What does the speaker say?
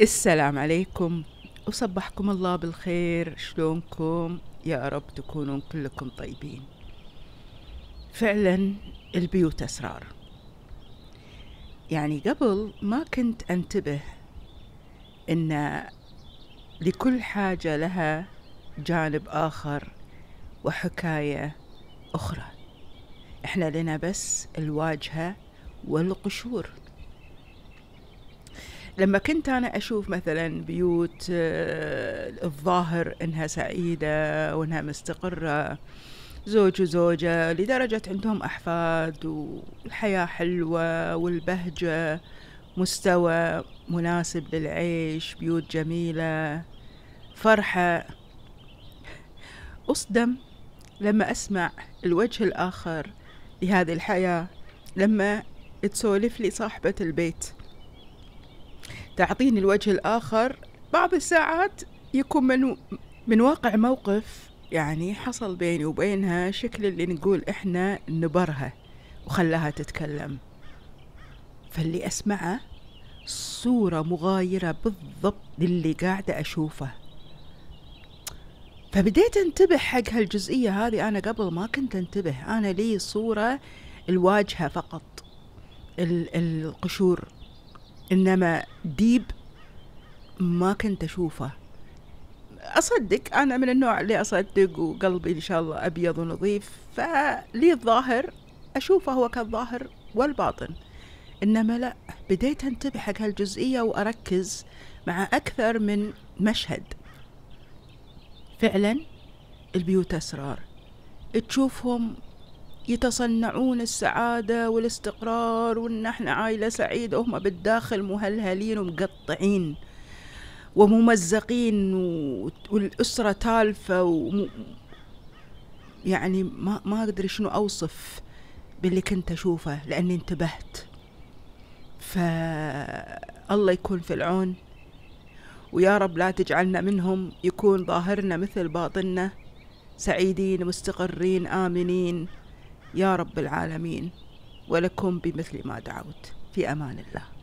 السلام عليكم وصبحكم الله بالخير شلونكم يا رب تكونون كلكم طيبين فعلا البيوت أسرار يعني قبل ما كنت أنتبه أن لكل حاجة لها جانب آخر وحكاية أخرى إحنا لنا بس الواجهة والقشور لما كنت انا اشوف مثلا بيوت آه، الظاهر انها سعيده وانها مستقره زوج وزوجة لدرجة عندهم أحفاد والحياة حلوة والبهجة مستوى مناسب للعيش بيوت جميلة فرحة أصدم لما أسمع الوجه الآخر لهذه الحياة لما تسولف لي صاحبة البيت تعطيني الوجه الآخر بعض الساعات يكون من, من واقع موقف يعني حصل بيني وبينها شكل اللي نقول إحنا نبرها وخلاها تتكلم فاللي أسمعه صورة مغايرة بالضبط للي قاعدة أشوفه فبديت انتبه حق هالجزئية هذه أنا قبل ما كنت انتبه أنا لي صورة الواجهة فقط القشور انما ديب ما كنت اشوفه اصدق انا من النوع اللي اصدق وقلبي ان شاء الله ابيض ونظيف فلي الظاهر اشوفه هو كالظاهر والباطن انما لا بديت انتبه حق هالجزئيه واركز مع اكثر من مشهد فعلا البيوت اسرار تشوفهم يتصنعون السعادة والاستقرار وإن إحنا عائلة سعيدة وهم بالداخل مهلهلين ومقطعين وممزقين والأسرة تالفة وم... يعني ما ما أقدر شنو أوصف باللي كنت أشوفه لأني انتبهت فالله يكون في العون ويا رب لا تجعلنا منهم يكون ظاهرنا مثل باطننا سعيدين مستقرين آمنين يا رب العالمين ولكم بمثل ما دعوت في امان الله